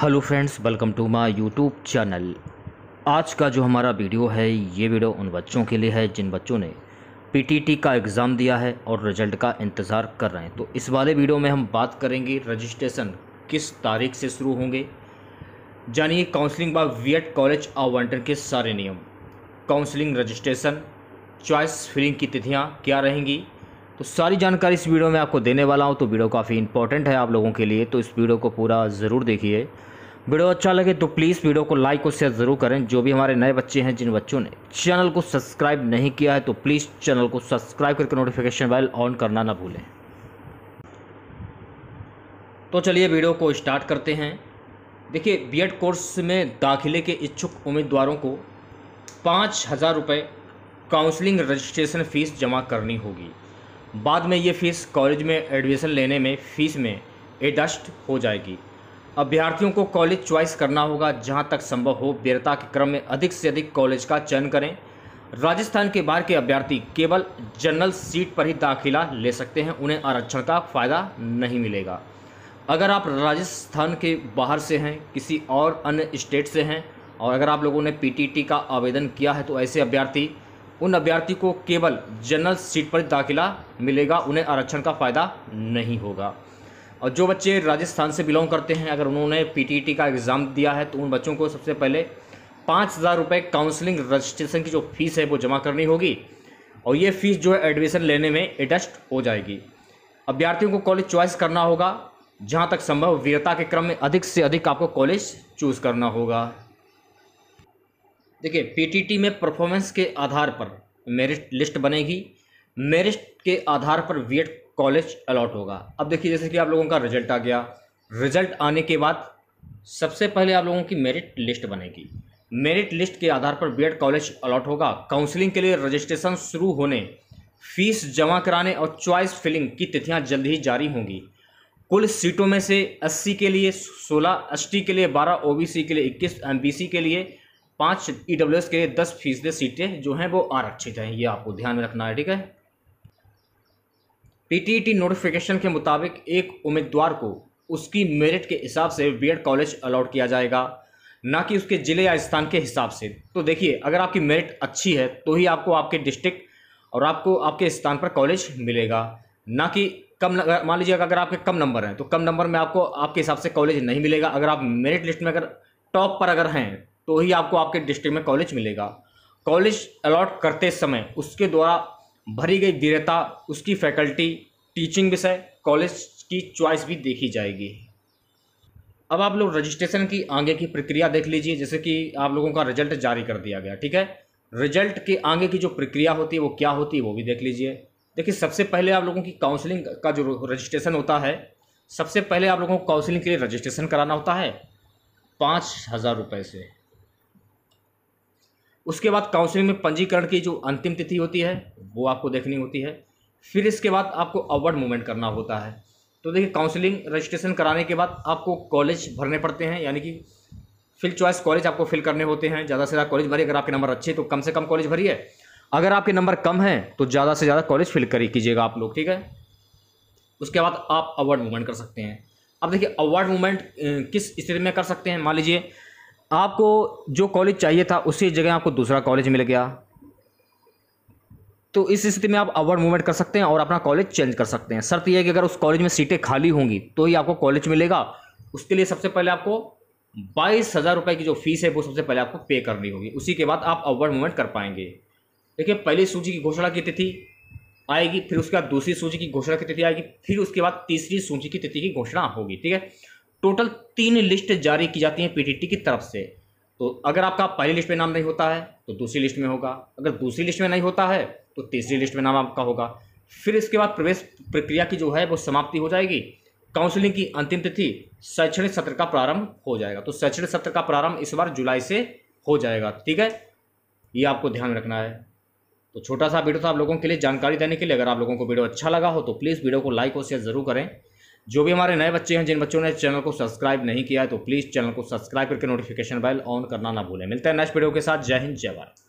hello friends welcome to my YouTube channel आज का जो हमारा वीडियो है ये वीडियो उन बच्चों के लिए है जिन बच्चों ने पीटीटी का एग्ज़ाम दिया है और रिजल्ट का इंतज़ार कर रहे हैं तो इस वाले वीडियो में हम बात करेंगे रजिस्ट्रेशन किस तारीख से शुरू होंगे जानिए काउंसलिंग व वीएट कॉलेज आवंटन के सारे नियम काउंसलिंग रजिस्ट्रेशन चॉइस फिलिंग की तिथियाँ क्या रहेंगी तो सारी जानकारी इस वीडियो में आपको देने वाला हूँ तो वीडियो काफ़ी इंपॉर्टेंट है आप लोगों के लिए तो इस वीडियो को पूरा ज़रूर देखिए वीडियो अच्छा लगे तो प्लीज़ वीडियो को लाइक और शेयर ज़रूर करें जो भी हमारे नए बच्चे हैं जिन बच्चों ने चैनल को सब्सक्राइब नहीं किया है तो प्लीज़ चैनल को सब्सक्राइब करके नोटिफिकेशन बेल ऑन करना ना भूलें तो चलिए वीडियो को स्टार्ट करते हैं देखिए बीएड कोर्स में दाखिले के इच्छुक उम्मीदवारों को पाँच हज़ार रुपये काउंसलिंग रजिस्ट्रेशन फ़ीस जमा करनी होगी बाद में ये फ़ीस कॉलेज में एडमिशन लेने में फ़ीस में एडस्ट हो जाएगी अभ्यर्थियों को कॉलेज च्वाइस करना होगा जहाँ तक संभव हो वीरता के क्रम में अधिक से अधिक कॉलेज का चयन करें राजस्थान के बाहर के अभ्यर्थी केवल जनरल सीट पर ही दाखिला ले सकते हैं उन्हें आरक्षण का फ़ायदा नहीं मिलेगा अगर आप राजस्थान के बाहर से हैं किसी और अन्य स्टेट से हैं और अगर आप लोगों ने पीटीटी का आवेदन किया है तो ऐसे अभ्यर्थी उन अभ्यर्थी को केवल जनरल सीट पर दाखिला मिलेगा उन्हें आरक्षण का फ़ायदा नहीं होगा और जो बच्चे राजस्थान से बिलोंग करते हैं अगर उन्होंने पी e का एग्ज़ाम दिया है तो उन बच्चों को सबसे पहले पाँच हज़ार रुपये काउंसिलिंग रजिस्ट्रेशन की जो फ़ीस है वो जमा करनी होगी और ये फ़ीस जो है एडमिशन लेने में एडजस्ट हो जाएगी अभ्यर्थियों को कॉलेज चॉइस करना होगा जहाँ तक संभव वीरता के क्रम में अधिक से अधिक आपको कॉलेज चूज़ करना होगा देखिए पीटीटी में परफॉर्मेंस के आधार पर मेरिट लिस्ट बनेगी मेरिट के आधार पर बीएड कॉलेज अलॉट होगा अब देखिए जैसे कि आप लोगों का रिजल्ट आ गया रिजल्ट आने के बाद सबसे पहले आप लोगों की मेरिट लिस्ट बनेगी मेरिट लिस्ट के आधार पर बीएड कॉलेज अलॉट होगा काउंसलिंग के लिए रजिस्ट्रेशन शुरू होने फीस जमा कराने और चॉइस फिलिंग की तिथियां जल्द ही जारी होंगी कुल सीटों में से 80 के लिए 16 एस के लिए 12 ओ के लिए 21 एम के लिए पाँच ई e डब्ल्यू एस के दस फीसदी सीटें जो हैं वो आरक्षित हैं ये आपको ध्यान में रखना है ठीक है पीटीईटी नोटिफिकेशन e के मुताबिक एक उम्मीदवार को उसकी मेरिट के हिसाब से बीएड कॉलेज अलाउड किया जाएगा ना कि उसके ज़िले या स्थान के हिसाब से तो देखिए अगर आपकी मेरिट अच्छी है तो ही आपको आपके डिस्ट्रिक्ट और आपको आपके स्थान पर कॉलेज मिलेगा ना कि कम मान लीजिए अगर आपके कम नंबर हैं तो कम नंबर में आपको आपके हिसाब से कॉलेज नहीं मिलेगा अगर आप मेरिट लिस्ट में अगर टॉप पर अगर हैं तो ही आपको आपके डिस्ट्रिक्ट में कॉलेज मिलेगा कॉलेज अलॉट करते समय उसके द्वारा भरी गई दीर्घता उसकी फैकल्टी टीचिंग विषय कॉलेज की चॉइस भी देखी जाएगी अब आप लोग रजिस्ट्रेशन की आगे की प्रक्रिया देख लीजिए जैसे कि आप लोगों का रिजल्ट जारी कर दिया गया ठीक है रिजल्ट के आगे की जो प्रक्रिया होती है वो क्या होती है वो भी देख लीजिए देखिए सबसे पहले आप लोगों की काउंसलिंग का जो रजिस्ट्रेशन होता है सबसे पहले आप लोगों को काउंसलिंग के लिए रजिस्ट्रेशन कराना होता है पाँच हज़ार रुपये से उसके बाद काउंसलिंग में पंजीकरण की जो अंतिम तिथि होती है वो आपको देखनी होती है फिर इसके बाद आपको अवार्ड मूवमेंट करना होता है तो देखिए काउंसलिंग रजिस्ट्रेशन कराने के बाद आपको कॉलेज भरने पड़ते हैं यानी कि फिल चॉइस कॉलेज आपको फिल करने होते हैं ज़्यादा से ज़्यादा कॉलेज भरिए अगर आपके नंबर अच्छे तो कम से कम कॉलेज भरिए अगर आपके नंबर कम हैं तो ज़्यादा से ज़्यादा कॉलेज फिल करी कीजिएगा आप लोग ठीक है उसके बाद आप अवार्ड मूवमेंट कर सकते हैं अब देखिए अवार्ड मूवमेंट किस स्थिति में कर सकते हैं मान लीजिए आपको जो कॉलेज चाहिए था उसी जगह आपको दूसरा कॉलेज मिल गया तो इस स्थिति में आप अवर्ड मूवमेंट कर सकते हैं और अपना कॉलेज चेंज कर सकते हैं शर्त यह है कि अगर उस कॉलेज में सीटें खाली होंगी तो ही आपको कॉलेज मिलेगा उसके लिए सबसे पहले आपको बाईस हज़ार रुपये की जो फीस है वो सबसे पहले आपको पे करनी होगी उसी के बाद आप अवर्ड मूवमेंट कर पाएंगे देखिए पहली सूची की घोषणा की तिथि आएगी फिर उसके बाद दूसरी सूची की घोषणा की तिथि आएगी फिर उसके बाद तीसरी सूची की तिथि की घोषणा होगी ठीक है टोटल तीन लिस्ट जारी की जाती हैं पीटीटी की तरफ से तो अगर आपका पहली लिस्ट में नाम नहीं होता है तो दूसरी लिस्ट में होगा अगर दूसरी लिस्ट में नहीं होता है तो तीसरी लिस्ट में नाम आपका होगा फिर इसके बाद प्रवेश प्रक्रिया की जो है वो समाप्ति हो जाएगी काउंसलिंग की अंतिम तिथि शैक्षणिक सत्र का प्रारंभ हो जाएगा तो शैक्षणिक सत्र का प्रारंभ इस बार जुलाई से हो जाएगा ठीक है ये आपको ध्यान रखना है तो छोटा सा वीडियो था आप लोगों के लिए जानकारी देने के लिए अगर आप लोगों को वीडियो अच्छा लगा हो तो प्लीज़ वीडियो को लाइक और शेयर ज़रूर करें जो भी हमारे नए बच्चे हैं जिन बच्चों ने चैनल को सब्सक्राइब नहीं किया है तो प्लीज़ चैनल को सब्सक्राइब करके नोटिफिकेशन बेल ऑन करना ना भूलें मिलते हैं नेक्स्ट वीडियो के साथ जय हिंद जय भारत